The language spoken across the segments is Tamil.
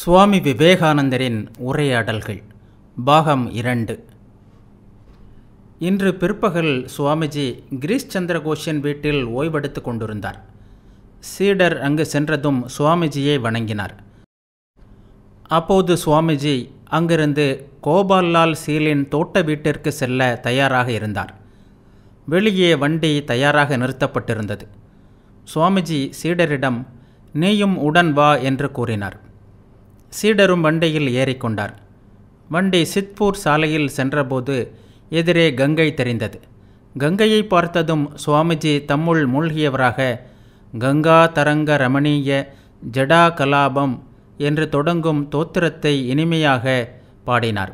சுவாமி விவேகானந்தரின் உரையாடல்கள் பாகம் இரண்டு இன்று பிற்பகல் சுவாமிஜி கிரீஷ் சந்திரகோஷின் வீட்டில் ஓய்வெடுத்து கொண்டிருந்தார் சீடர் அங்கு சென்றதும் சுவாமிஜியை வணங்கினார் அப்போது சுவாமிஜி அங்கிருந்து கோபால்லால் சீலின் தோட்ட வீட்டிற்கு செல்ல தயாராக இருந்தார் வெளியே வண்டி தயாராக நிறுத்தப்பட்டிருந்தது சுவாமிஜி சீடரிடம் நீயும் உடன் வா என்று கூறினார் சீடரும் வண்டியில் ஏறிக்கொண்டார் வண்டி சித்பூர் சாலையில் சென்றபோது எதிரே கங்கை தெரிந்தது கங்கையை பார்த்ததும் சுவாமிஜி தம்முள் மூழ்கியவராக கங்கா தரங்க ரமணீய ஜடா கலாபம் என்று தொடங்கும் தோத்திரத்தை இனிமையாக பாடினார்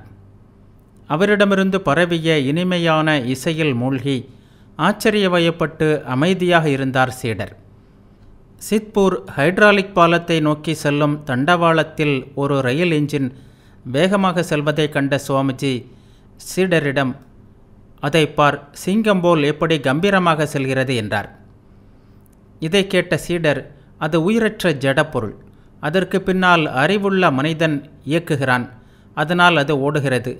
அவரிடமிருந்து பரவிய இனிமையான இசையில் மூழ்கி ஆச்சரிய வயப்பட்டு அமைதியாக இருந்தார் சீடர் சித்பூர் ஹைட்ராலிக் பாலத்தை நோக்கி செல்லும் தண்டவாளத்தில் ஒரு ரயில் என்ஜின் வேகமாக செல்வதை கண்ட சுவாமிஜி சீடரிடம் அதை பார் சிங்கம் போல் எப்படி கம்பீரமாக செல்கிறது என்றார் இதை கேட்ட சீடர் அது உயிரற்ற ஜடப்பொருள் அதற்கு பின்னால் அறிவுள்ள மனிதன் இயக்குகிறான் அதனால் அது ஓடுகிறது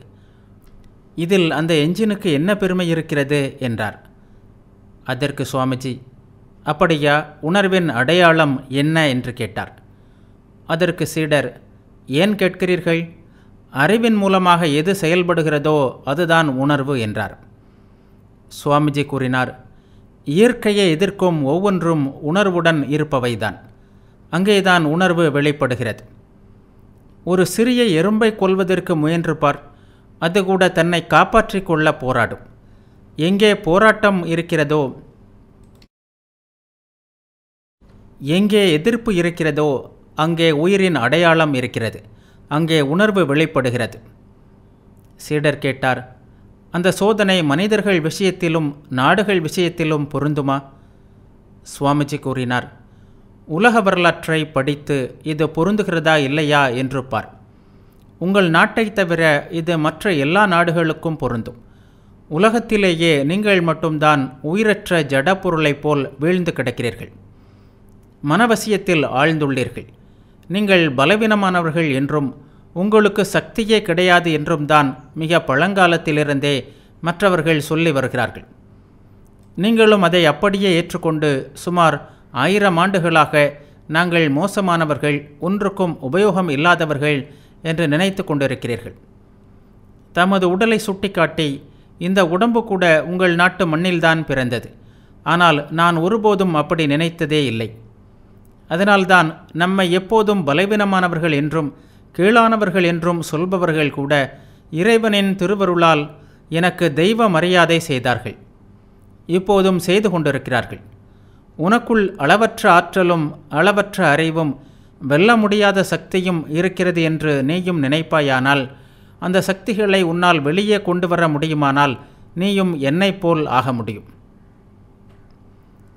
இதில் அந்த என்ஜினுக்கு என்ன பெருமை இருக்கிறது என்றார் அதற்கு சுவாமிஜி அப்படியா உணர்வின் அடையாளம் என்ன என்று கேட்டார் அதற்கு சீடர் ஏன் கேட்கிறீர்கள் அறிவின் மூலமாக எது செயல்படுகிறதோ அதுதான் உணர்வு என்றார் சுவாமிஜி கூறினார் இயற்கையை எதிர்க்கும் ஒவ்வொன்றும் உணர்வுடன் இருப்பவைதான் அங்கேதான் உணர்வு வெளிப்படுகிறது ஒரு சிறிய எறும்பை கொள்வதற்கு முயன்று பார் அது கூட தன்னை காப்பாற்றிக் கொள்ள போராடும் எங்கே போராட்டம் இருக்கிறதோ எங்கே எதிர்ப்பு இருக்கிறதோ அங்கே உயிரின் அடையாளம் இருக்கிறது அங்கே உணர்வு வெளிப்படுகிறது சீடர் கேட்டார் அந்த சோதனை மனிதர்கள் விஷயத்திலும் நாடுகள் விஷயத்திலும் பொருந்துமா சுவாமிஜி கூறினார் உலக வரலாற்றை படித்து இது பொருந்துகிறதா இல்லையா என்று பார் உங்கள் நாட்டை தவிர இது மற்ற எல்லா நாடுகளுக்கும் பொருந்தும் உலகத்திலேயே நீங்கள் மட்டும்தான் உயிரற்ற ஜடப்பொருளைப் போல் வீழ்ந்து கிடக்கிறீர்கள் மனவசியத்தில் ஆழ்ந்துள்ளீர்கள் நீங்கள் பலவீனமானவர்கள் என்றும் உங்களுக்கு சக்தியே கிடையாது என்றும் தான் மிக பழங்காலத்திலிருந்தே மற்றவர்கள் சொல்லி வருகிறார்கள் நீங்களும் அதை அப்படியே ஏற்றுக்கொண்டு சுமார் ஆயிரம் ஆண்டுகளாக நாங்கள் மோசமானவர்கள் ஒன்றுக்கும் உபயோகம் இல்லாதவர்கள் என்று நினைத்து கொண்டிருக்கிறீர்கள் தமது உடலை சுட்டிக்காட்டி இந்த உடம்பு கூட உங்கள் நாட்டு மண்ணில்தான் பிறந்தது ஆனால் நான் ஒருபோதும் அப்படி நினைத்ததே இல்லை அதனால்தான் நம்மை எப்போதும் பலவீனமானவர்கள் என்றும் கீழானவர்கள் என்றும் சொல்பவர்கள் கூட இறைவனின் திருவருளால் எனக்கு தெய்வ மரியாதை செய்தார்கள் இப்போதும் செய்து கொண்டிருக்கிறார்கள் உனக்குள் அளவற்ற ஆற்றலும் அளவற்ற அறிவும் வெல்ல முடியாத சக்தியும் இருக்கிறது என்று நீயும் நினைப்பாயானால் அந்த சக்திகளை உன்னால் வெளியே கொண்டு வர முடியுமானால் நீயும் என்னைப் போல் ஆக முடியும்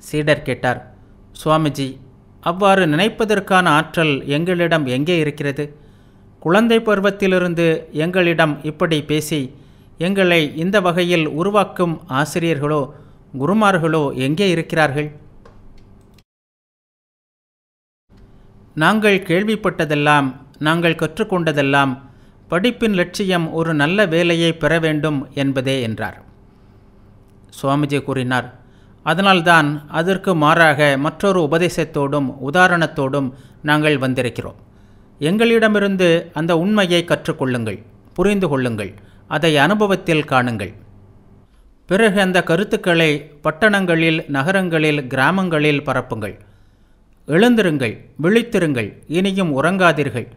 சீடர் கேட்டார் சுவாமிஜி அவ்வாறு நினைப்பதற்கான ஆற்றல் எங்களிடம் எங்கே இருக்கிறது குழந்தை பருவத்திலிருந்து எங்களிடம் இப்படி பேசி எங்களை இந்த வகையில் உருவாக்கும் ஆசிரியர்களோ குருமார்களோ எங்கே இருக்கிறார்கள் நாங்கள் கேள்விப்பட்டதெல்லாம் நாங்கள் கற்றுக்கொண்டதெல்லாம் படிப்பின் லட்சியம் ஒரு நல்ல வேலையை பெற வேண்டும் என்பதே என்றார் சுவாமிஜி கூறினார் அதனால்தான் அதற்கு மாறாக மற்றொரு உபதேசத்தோடும் உதாரணத்தோடும் நாங்கள் வந்திருக்கிறோம் எங்களிடமிருந்து அந்த உண்மையை கற்றுக்கொள்ளுங்கள் புரிந்து கொள்ளுங்கள் அதை அனுபவத்தில் காணுங்கள் பிறகு அந்த கருத்துக்களை பட்டணங்களில் நகரங்களில் கிராமங்களில் பரப்புங்கள் எழுந்திருங்கள் விழித்திருங்கள் இனியும் உறங்காதீர்கள்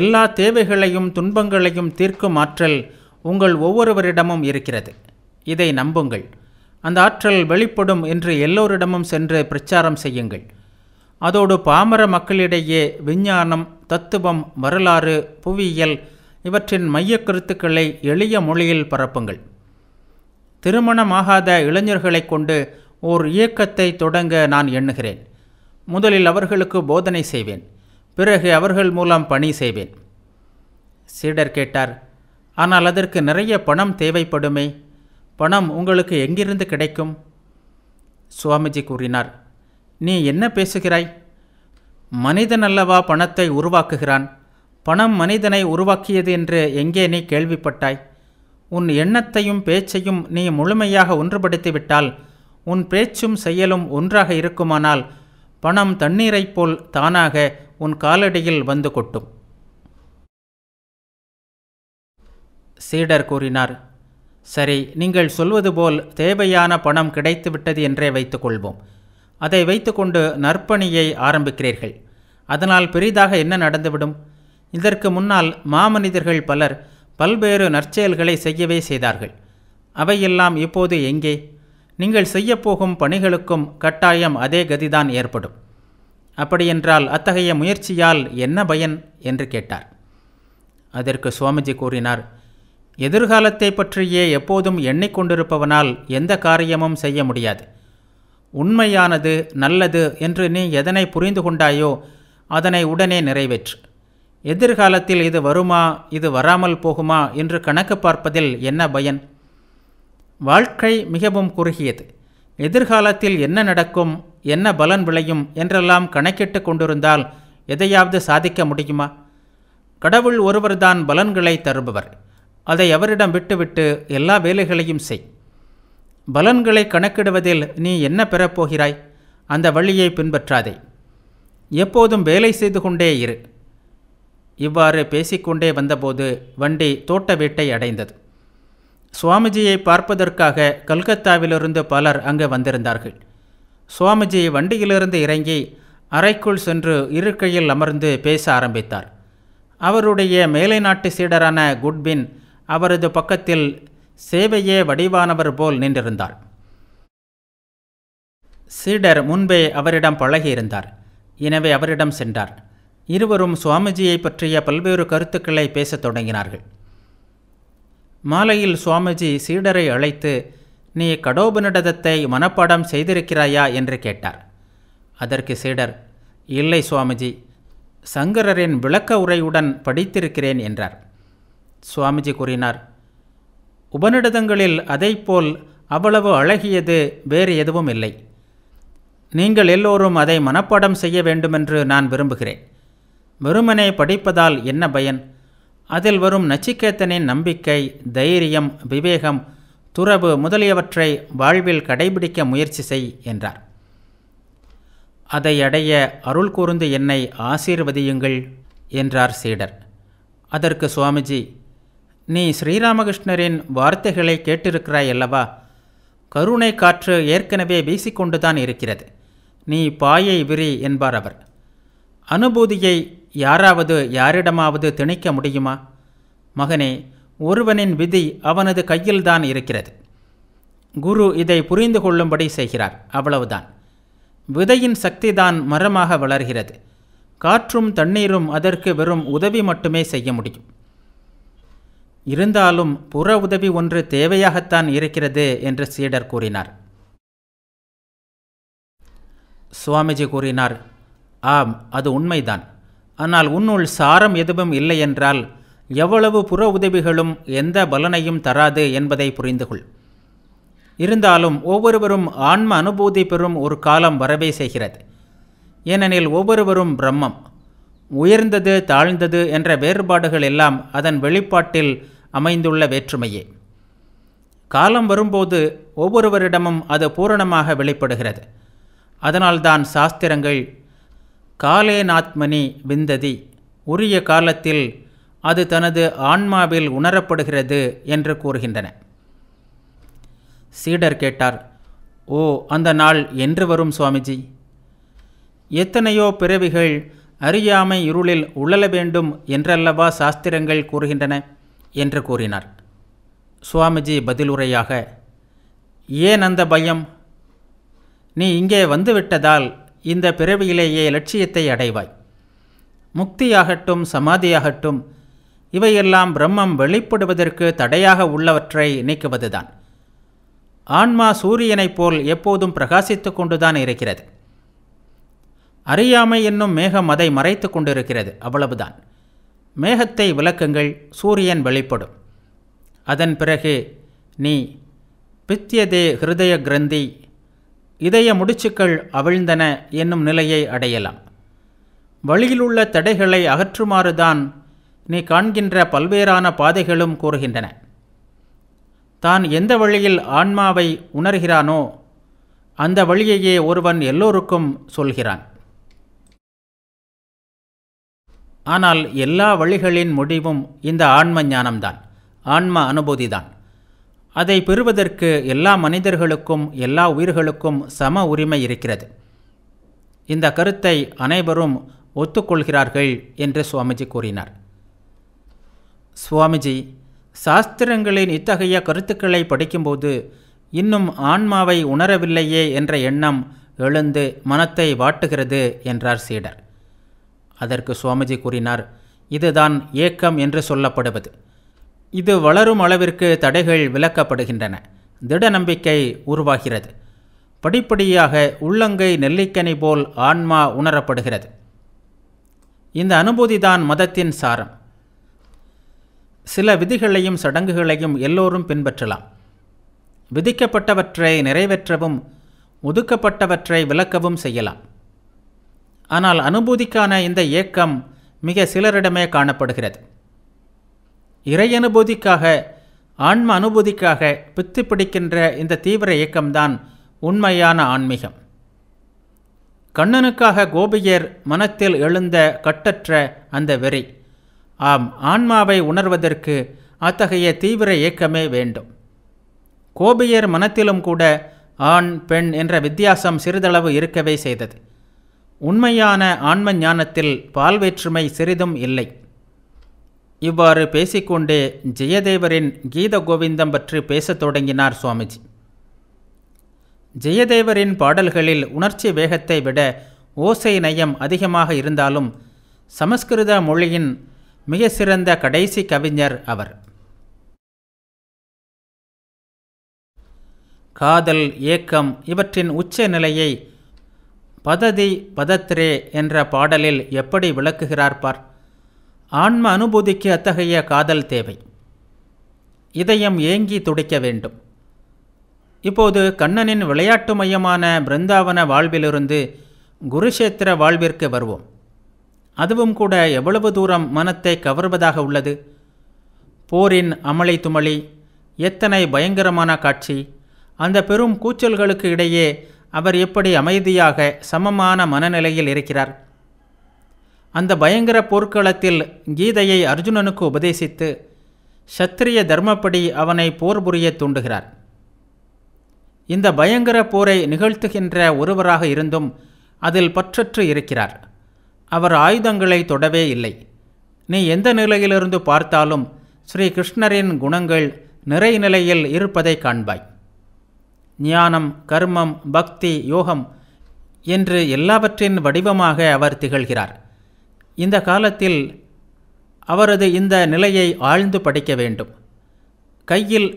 எல்லா தேவைகளையும் துன்பங்களையும் தீர்க்கும் ஆற்றல் உங்கள் ஒவ்வொருவரிடமும் இருக்கிறது இதை நம்புங்கள் அந்த ஆற்றல் வெளிப்படும் என்று எல்லோரிடமும் சென்று பிரச்சாரம் செய்யுங்கள் அதோடு பாமர மக்களிடையே விஞ்ஞானம் தத்துவம் வரலாறு புவியியல் இவற்றின் மைய கருத்துக்களை எளிய மொழியில் பரப்புங்கள் திருமணமாகாத இளைஞர்களை கொண்டு ஓர் இயக்கத்தை தொடங்க நான் எண்ணுகிறேன் முதலில் அவர்களுக்கு போதனை செய்வேன் பிறகு அவர்கள் மூலம் பணி செய்வேன் சீடர் கேட்டார் ஆனால் அதற்கு நிறைய பணம் தேவைப்படுமே பணம் உங்களுக்கு எங்கிருந்து கிடைக்கும் சுவாமிஜி கூறினார் நீ என்ன பேசுகிறாய் மனிதன் அல்லவா பணத்தை உருவாக்குகிறான் பணம் மனிதனை உருவாக்கியது என்று எங்கே நீ கேள்விப்பட்டாய் உன் எண்ணத்தையும் பேச்சையும் நீ முழுமையாக ஒன்றுபடுத்திவிட்டால் உன் பேச்சும் செயலும் ஒன்றாக இருக்குமானால் பணம் தண்ணீரைப் போல் தானாக உன் காலடியில் வந்து கொட்டும் சீடர் கூறினார் சரி நீங்கள் சொல்வது போல் தேவையான பணம் கிடைத்துவிட்டது என்றே வைத்துக்கொள்வோம் அதை வைத்துக்கொண்டு நற்பணியை ஆரம்பிக்கிறீர்கள் அதனால் பெரிதாக என்ன நடந்துவிடும் இதற்கு முன்னால் மாமனிதர்கள் பலர் பல்வேறு நற்செயல்களை செய்யவே செய்தார்கள் அவையெல்லாம் இப்போது எங்கே நீங்கள் செய்யப்போகும் பணிகளுக்கும் கட்டாயம் அதே கதிதான் ஏற்படும் அப்படியென்றால் அத்தகைய முயற்சியால் என்ன பயன் என்று கேட்டார் அதற்கு சுவாமிஜி கூறினார் எதிர்காலத்தை பற்றியே எப்போதும் எண்ணிக்கொண்டிருப்பவனால் எந்த காரியமும் செய்ய முடியாது உண்மையானது நல்லது என்று நீ எதனை புரிந்து கொண்டாயோ அதனை உடனே நிறைவேற்று எதிர்காலத்தில் இது வருமா இது வராமல் போகுமா என்று கணக்கு பார்ப்பதில் என்ன பயன் வாழ்க்கை மிகவும் குறுகியது எதிர்காலத்தில் என்ன நடக்கும் என்ன பலன் விளையும் என்றெல்லாம் கணக்கிட்டு கொண்டிருந்தால் எதையாவது சாதிக்க முடியுமா கடவுள் ஒருவர்தான் பலன்களை தருபவர் அதை அவரிடம் விட்டுவிட்டு எல்லா வேலைகளையும் செய் பலன்களை கணக்கிடுவதில் நீ என்ன பெறப்போகிறாய் அந்த வழியை பின்பற்றாதே எப்போதும் வேலை செய்து கொண்டே இரு இவ்வாறு பேசிக்கொண்டே வந்தபோது வண்டி தோட்ட வீட்டை அடைந்தது சுவாமிஜியை பார்ப்பதற்காக கல்கத்தாவிலிருந்து பலர் அங்கு வந்திருந்தார்கள் சுவாமிஜி வண்டியிலிருந்து இறங்கி அறைக்குள் சென்று இருக்கையில் அமர்ந்து பேச ஆரம்பித்தார் அவருடைய மேலை நாட்டு சீடரான குட்பின் அவரது பக்கத்தில் சேவையே வடிவானவர் போல் நின்றிருந்தார் சீடர் முன்பே அவரிடம் பழகியிருந்தார் எனவே அவரிடம் சென்றார் இருவரும் சுவாமிஜியை பற்றிய பல்வேறு கருத்துக்களை பேசத் தொடங்கினார்கள் மாலையில் சுவாமிஜி சீடரை அழைத்து நீ கடோபனிடதத்தை மனப்பாடம் செய்திருக்கிறாயா என்று கேட்டார் அதற்கு சீடர் இல்லை சுவாமிஜி சங்கரரின் விளக்க உரையுடன் படித்திருக்கிறேன் என்றார் சுவாமிஜி கூறினார் உபநிடதங்களில் அதைப்போல் அவ்வளவு அழகியது வேறு எதுவும் இல்லை நீங்கள் எல்லோரும் அதை மனப்பாடம் செய்ய வேண்டுமென்று நான் விரும்புகிறேன் வெறுமனை படிப்பதால் என்ன பயன் அதில் வரும் நச்சிக்கேத்தனின் நம்பிக்கை தைரியம் விவேகம் துறவு முதலியவற்றை வாழ்வில் கடைபிடிக்க முயற்சி செய் என்றார் அதை அடைய அருள் கூர்ந்து என்னை ஆசீர்வதியுங்கள் என்றார் சீடர் அதற்கு சுவாமிஜி நீ ஸ்ரீராமகிருஷ்ணரின் வார்த்தைகளை கேட்டிருக்கிறாய் அல்லவா கருணை காற்று ஏற்கனவே வீசிக்கொண்டுதான் இருக்கிறது நீ பாயை விரி என்பார் அவர் அனுபூதியை யாராவது யாரிடமாவது திணிக்க முடியுமா மகனே ஒருவனின் விதி அவனது கையில்தான் இருக்கிறது குரு இதை புரிந்து கொள்ளும்படி செய்கிறார் அவ்வளவுதான் விதையின் சக்திதான் மரமாக வளர்கிறது காற்றும் தண்ணீரும் அதற்கு வெறும் உதவி மட்டுமே செய்ய முடியும் இருந்தாலும் புற உதவி ஒன்று தேவையாகத்தான் இருக்கிறது என்று சீடர் கூறினார் சுவாமிஜி கூறினார் ஆம் அது உண்மைதான் ஆனால் உன்னுள் சாரம் எதுவும் இல்லை என்றால் எவ்வளவு புற உதவிகளும் எந்த பலனையும் தராது என்பதை புரிந்துகொள் இருந்தாலும் ஒவ்வொருவரும் ஆன்ம அனுபூதி பெறும் ஒரு காலம் வரவே செய்கிறது ஏனெனில் ஒவ்வொருவரும் பிரம்மம் உயர்ந்தது தாழ்ந்தது என்ற வேறுபாடுகள் எல்லாம் அதன் வெளிப்பாட்டில் அமைந்துள்ள வேற்றுமையே காலம் வரும்போது ஒவ்வொருவரிடமும் அது பூரணமாக வெளிப்படுகிறது அதனால்தான் சாஸ்திரங்கள் காலேனாத்மனி விந்ததி உரிய காலத்தில் அது தனது ஆன்மாவில் உணரப்படுகிறது என்று கூறுகின்றன சீடர் கேட்டார் ஓ அந்த நாள் என்று வரும் சுவாமிஜி எத்தனையோ பிறவிகள் அறியாமை இருளில் உழல வேண்டும் என்றல்லவா சாஸ்திரங்கள் கூறுகின்றன என்று கூறினார் சுவாமிஜி பதிலுரையாக ஏன் அந்த பயம் நீ இங்கே வந்துவிட்டதால் இந்த பிறவியிலேயே லட்சியத்தை அடைவாய் முக்தியாகட்டும் சமாதியாகட்டும் இவையெல்லாம் பிரம்மம் வெளிப்படுவதற்கு தடையாக உள்ளவற்றை நீக்குவதுதான் ஆன்மா சூரியனைப் போல் எப்போதும் பிரகாசித்து கொண்டுதான் இருக்கிறது அறியாமை என்னும் மேகம் அதை மறைத்து கொண்டிருக்கிறது அவ்வளவுதான் மேகத்தை விளக்குங்கள் சூரியன் வெளிப்படும் அதன் பிறகு நீ பித்தியதே ஹிருதய கிரந்தி இதய முடிச்சுக்கள் அவிழ்ந்தன என்னும் நிலையை அடையலாம் வழியிலுள்ள தடைகளை அகற்றுமாறுதான் நீ காண்கின்ற பல்வேறான பாதைகளும் கூறுகின்றன தான் எந்த வழியில் ஆன்மாவை உணர்கிறானோ அந்த வழியையே ஒருவன் எல்லோருக்கும் சொல்கிறான் ஆனால் எல்லா வழிகளின் முடிவும் இந்த ஆன்ம ஞானம்தான் ஆன்ம அனுபூதி தான் அதை பெறுவதற்கு எல்லா மனிதர்களுக்கும் எல்லா உயிர்களுக்கும் சம உரிமை இருக்கிறது இந்த கருத்தை அனைவரும் ஒத்துக்கொள்கிறார்கள் என்று சுவாமிஜி கூறினார் சுவாமிஜி சாஸ்திரங்களின் இத்தகைய கருத்துக்களை படிக்கும்போது இன்னும் ஆன்மாவை உணரவில்லையே என்ற எண்ணம் எழுந்து மனத்தை வாட்டுகிறது என்றார் சீடர் அதற்கு சுவாமிஜி கூறினார் இதுதான் ஏக்கம் என்று சொல்லப்படுவது இது வளரும் அளவிற்கு தடைகள் விலக்கப்படுகின்றன திட நம்பிக்கை உருவாகிறது படிப்படியாக உள்ளங்கை நெல்லிக்கனி போல் ஆன்மா உணரப்படுகிறது இந்த அனுபூதிதான் மதத்தின் சாரம் சில விதிகளையும் சடங்குகளையும் எல்லோரும் பின்பற்றலாம் விதிக்கப்பட்டவற்றை நிறைவேற்றவும் ஒதுக்கப்பட்டவற்றை விளக்கவும் செய்யலாம் ஆனால் அனுபூதிக்கான இந்த ஏக்கம் மிக சிலரிடமே காணப்படுகிறது இறை அனுபூதிக்காக ஆன்ம அனுபூதிக்காக பித்து பிடிக்கின்ற இந்த தீவிர இயக்கம்தான் உண்மையான ஆன்மீகம் கண்ணனுக்காக கோபியர் மனத்தில் எழுந்த கட்டற்ற அந்த வெறி ஆம் ஆன்மாவை உணர்வதற்கு அத்தகைய தீவிர இயக்கமே வேண்டும் கோபியர் மனத்திலும் கூட ஆண் பெண் என்ற வித்தியாசம் சிறிதளவு இருக்கவே செய்தது உண்மையான ஆன்ம ஞானத்தில் பால்வேற்றுமை சிறிதும் இல்லை இவ்வாறு பேசிக்கொண்டே ஜெயதேவரின் கீத கோவிந்தம் பற்றி பேசத் தொடங்கினார் சுவாமிஜி ஜெயதேவரின் பாடல்களில் உணர்ச்சி வேகத்தை விட ஓசை நயம் அதிகமாக இருந்தாலும் சமஸ்கிருத மொழியின் மிக சிறந்த கடைசி கவிஞர் அவர் காதல் ஏக்கம் இவற்றின் உச்ச நிலையை பததி பதத்ரே என்ற பாடலில் எப்படி விளக்குகிறார் பார் ஆன்ம அனுபூதிக்கு அத்தகைய காதல் தேவை இதயம் ஏங்கி துடிக்க வேண்டும் இப்போது கண்ணனின் விளையாட்டு மையமான பிருந்தாவன வாழ்விலிருந்து குருஷேத்திர வாழ்விற்கு வருவோம் அதுவும் கூட எவ்வளவு தூரம் மனத்தை கவர்வதாக உள்ளது போரின் அமளி துமளி எத்தனை பயங்கரமான காட்சி அந்த பெரும் கூச்சல்களுக்கு இடையே அவர் எப்படி அமைதியாக சமமான மனநிலையில் இருக்கிறார் அந்த பயங்கர போர்க்களத்தில் கீதையை அர்ஜுனனுக்கு உபதேசித்து சத்திரிய தர்மப்படி அவனை போர் புரிய தூண்டுகிறார் இந்த பயங்கர போரை நிகழ்த்துகின்ற ஒருவராக இருந்தும் அதில் பற்றற்று இருக்கிறார் அவர் ஆயுதங்களை தொடவே இல்லை நீ எந்த நிலையிலிருந்து பார்த்தாலும் ஸ்ரீ கிருஷ்ணரின் குணங்கள் நிறைநிலையில் இருப்பதை காண்பாய் ஞானம் கர்மம் பக்தி யோகம் என்று எல்லாவற்றின் வடிவமாக அவர் திகழ்கிறார் இந்த காலத்தில் அவரது இந்த நிலையை ஆழ்ந்து படிக்க வேண்டும் கையில்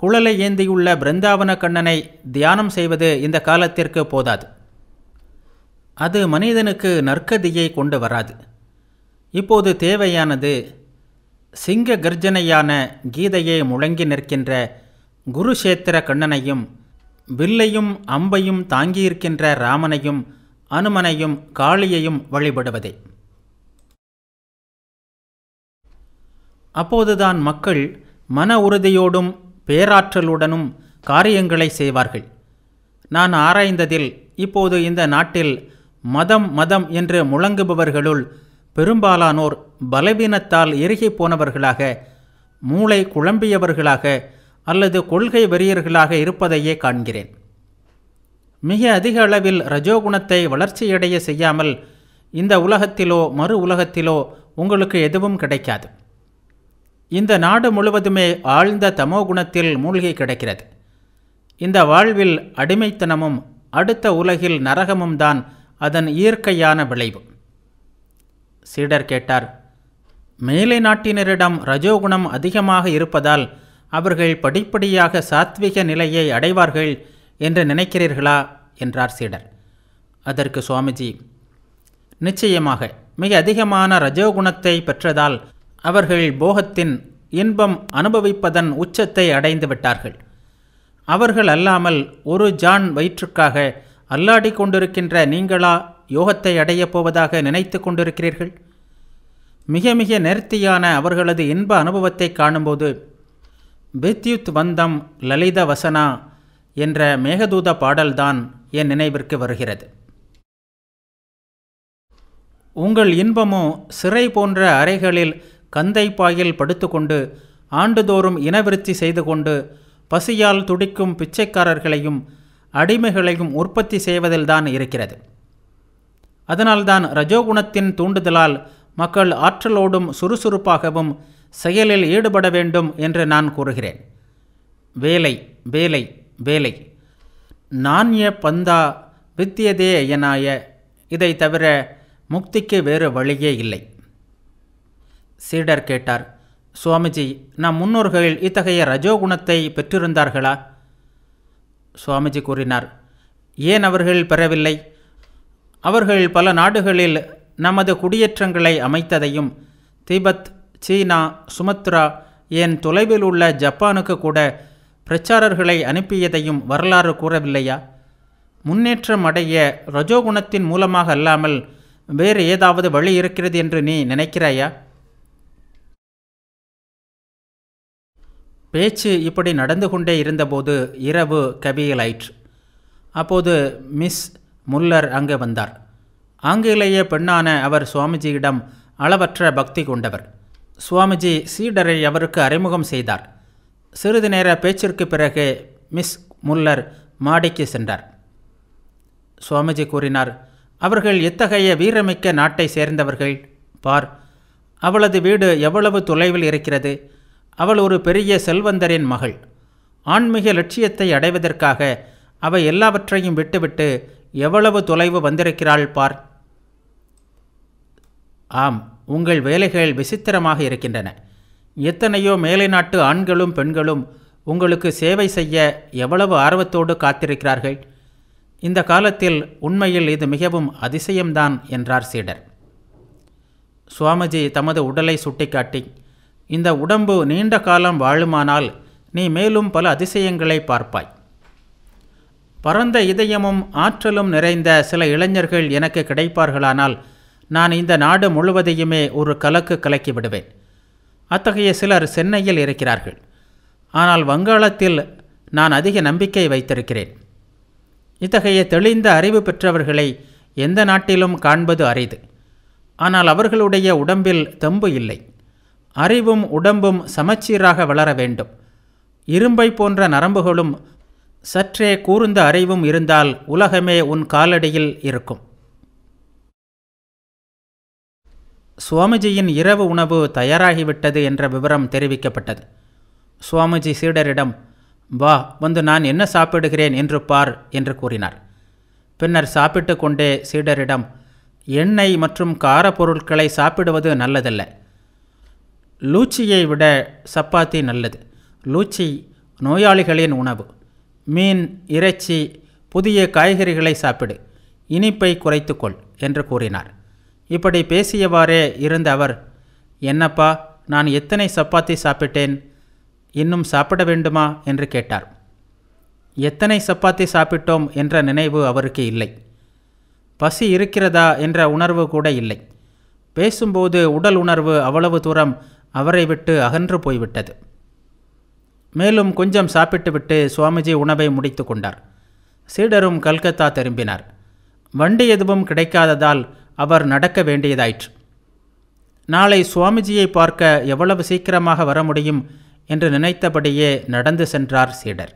குழலை ஏந்தியுள்ள பிருந்தாவன கண்ணனை தியானம் செய்வது இந்த காலத்திற்கு போதாது அது மனிதனுக்கு நற்கதியை கொண்டு வராது இப்போது தேவையானது சிங்க கர்ஜனையான கீதையை முழங்கி நிற்கின்ற குருஷேத்திர கண்ணனையும் வில்லையும் அம்பையும் தாங்கியிருக்கின்ற ராமனையும் அனுமனையும் காளியையும் வழிபடுவதே அப்போதுதான் மக்கள் மன உறுதியோடும் பேராற்றலுடனும் காரியங்களை செய்வார்கள் நான் ஆராய்ந்ததில் இப்போது இந்த நாட்டில் மதம் மதம் என்று முழங்குபவர்களுள் பெரும்பாலானோர் பலவீனத்தால் இறுகி போனவர்களாக மூளை குழம்பியவர்களாக அல்லது கொள்கை வெறியர்களாக இருப்பதையே காண்கிறேன் மிக அதிக அளவில் ரஜோகுணத்தை வளர்ச்சியடைய செய்யாமல் இந்த உலகத்திலோ மறு உலகத்திலோ உங்களுக்கு எதுவும் கிடைக்காது இந்த நாடு முழுவதுமே ஆழ்ந்த தமோ குணத்தில் மூழ்கி கிடைக்கிறது இந்த வாழ்வில் அடிமைத்தனமும் அடுத்த உலகில் நரகமும் தான் அதன் இயற்கையான விளைவு சீடர் கேட்டார் மேலை நாட்டினரிடம் ரஜோகுணம் அதிகமாக இருப்பதால் அவர்கள் படிப்படியாக சாத்விக நிலையை அடைவார்கள் என்று நினைக்கிறீர்களா என்றார் சீடர் அதற்கு சுவாமிஜி நிச்சயமாக மிக அதிகமான ரஜோகுணத்தை பெற்றதால் அவர்கள் போகத்தின் இன்பம் அனுபவிப்பதன் உச்சத்தை அடைந்து விட்டார்கள் அவர்கள் அல்லாமல் ஒரு ஜான் வயிற்றுக்காக அல்லாடி கொண்டிருக்கின்ற நீங்களா யோகத்தை அடையப் போவதாக நினைத்து கொண்டிருக்கிறீர்கள் மிக மிக நேர்த்தியான அவர்களது இன்ப அனுபவத்தை காணும்போது வித்யுத் வந்தம் லலித வசனா என்ற மேகதூத பாடல்தான் என் நினைவிற்கு வருகிறது உங்கள் இன்பமோ சிறை போன்ற அறைகளில் கந்தை பாயில் படுத்துக்கொண்டு ஆண்டுதோறும் இனவிருத்தி செய்து கொண்டு பசியால் துடிக்கும் பிச்சைக்காரர்களையும் அடிமைகளையும் உற்பத்தி செய்வதில்தான் இருக்கிறது அதனால்தான் ரஜோகுணத்தின் தூண்டுதலால் மக்கள் ஆற்றலோடும் சுறுசுறுப்பாகவும் செயலில் ஈடுபட வேண்டும் என்று நான் கூறுகிறேன் வேலை வேலை வேலை நான்ய பந்தா வித்தியதே ஐயனாய இதை தவிர முக்திக்கு வேறு வழியே இல்லை சீடர் கேட்டார் சுவாமிஜி நம் முன்னோர்கள் இத்தகைய ரஜோகுணத்தை பெற்றிருந்தார்களா சுவாமிஜி கூறினார் ஏன் அவர்கள் பெறவில்லை அவர்கள் பல நாடுகளில் நமது குடியேற்றங்களை அமைத்ததையும் திபெத் சீனா சுமத்ரா ஏன் தொலைவில் உள்ள ஜப்பானுக்கு கூட பிரச்சாரர்களை அனுப்பியதையும் வரலாறு கூறவில்லையா முன்னேற்றம் அடைய ரஜோகுணத்தின் மூலமாக அல்லாமல் வேறு ஏதாவது வழி இருக்கிறது என்று நீ நினைக்கிறாயா பேச்சு இப்படி நடந்து கொண்டே இருந்தபோது இரவு கவியலாயிற்று அப்போது மிஸ் முல்லர் அங்கு வந்தார் ஆங்கிலேய பெண்ணான அவர் சுவாமிஜியிடம் அளவற்ற பக்தி கொண்டவர் சுவாமிஜி சீடரை அவருக்கு அறிமுகம் செய்தார் சிறிது நேர பேச்சிற்கு பிறகு மிஸ் முல்லர் மாடிக்கு சென்றார் சுவாமிஜி கூறினார் அவர்கள் எத்தகைய வீரமிக்க நாட்டை சேர்ந்தவர்கள் பார் அவளது வீடு எவ்வளவு தொலைவில் இருக்கிறது அவள் ஒரு பெரிய செல்வந்தரின் மகள் ஆன்மீக லட்சியத்தை அடைவதற்காக அவள் எல்லாவற்றையும் விட்டுவிட்டு எவ்வளவு தொலைவு வந்திருக்கிறாள் பார் ஆம் உங்கள் வேலைகள் விசித்திரமாக இருக்கின்றன எத்தனையோ மேலை நாட்டு ஆண்களும் பெண்களும் உங்களுக்கு சேவை செய்ய எவ்வளவு ஆர்வத்தோடு காத்திருக்கிறார்கள் இந்த காலத்தில் உண்மையில் இது மிகவும் அதிசயம்தான் என்றார் சீடர் சுவாமிஜி தமது உடலை சுட்டிக்காட்டி இந்த உடம்பு நீண்ட காலம் வாழுமானால் நீ மேலும் பல அதிசயங்களை பார்ப்பாய் பரந்த இதயமும் ஆற்றலும் நிறைந்த சில இளைஞர்கள் எனக்கு கிடைப்பார்களானால் நான் இந்த நாடு முழுவதையுமே ஒரு கலக்கு கலக்கி விடுவேன் அத்தகைய சிலர் சென்னையில் இருக்கிறார்கள் ஆனால் வங்காளத்தில் நான் அதிக நம்பிக்கை வைத்திருக்கிறேன் இத்தகைய தெளிந்த அறிவு பெற்றவர்களை எந்த நாட்டிலும் காண்பது அரிது ஆனால் அவர்களுடைய உடம்பில் தெம்பு இல்லை அறிவும் உடம்பும் சமச்சீராக வளர வேண்டும் இரும்பை போன்ற நரம்புகளும் சற்றே கூர்ந்த அறிவும் இருந்தால் உலகமே உன் காலடியில் இருக்கும் சுவாமிஜியின் இரவு உணவு தயாராகிவிட்டது என்ற விவரம் தெரிவிக்கப்பட்டது சுவாமிஜி சீடரிடம் வா வந்து நான் என்ன சாப்பிடுகிறேன் என்று பார் என்று கூறினார் பின்னர் சாப்பிட்டு கொண்டே சீடரிடம் எண்ணெய் மற்றும் காரப்பொருட்களை சாப்பிடுவது நல்லதல்ல லூச்சியை விட சப்பாத்தி நல்லது லூச்சி நோயாளிகளின் உணவு மீன் இறைச்சி புதிய காய்கறிகளை சாப்பிடு இனிப்பை குறைத்துக்கொள் என்று கூறினார் இப்படி பேசியவாறே இருந்த அவர் என்னப்பா நான் எத்தனை சப்பாத்தி சாப்பிட்டேன் இன்னும் சாப்பிட வேண்டுமா என்று கேட்டார் எத்தனை சப்பாத்தி சாப்பிட்டோம் என்ற நினைவு அவருக்கு இல்லை பசி இருக்கிறதா என்ற உணர்வு கூட இல்லை பேசும்போது உடல் உணர்வு அவ்வளவு தூரம் அவரை விட்டு அகன்று போய்விட்டது மேலும் கொஞ்சம் சாப்பிட்டுவிட்டு சுவாமிஜி உணவை முடித்து கொண்டார் சீடரும் கல்கத்தா திரும்பினார் வண்டி எதுவும் கிடைக்காததால் அவர் நடக்க வேண்டியதாயிற்று நாளை சுவாமிஜியை பார்க்க எவ்வளவு சீக்கிரமாக வர முடியும் என்று நினைத்தபடியே நடந்து சென்றார் சீடர்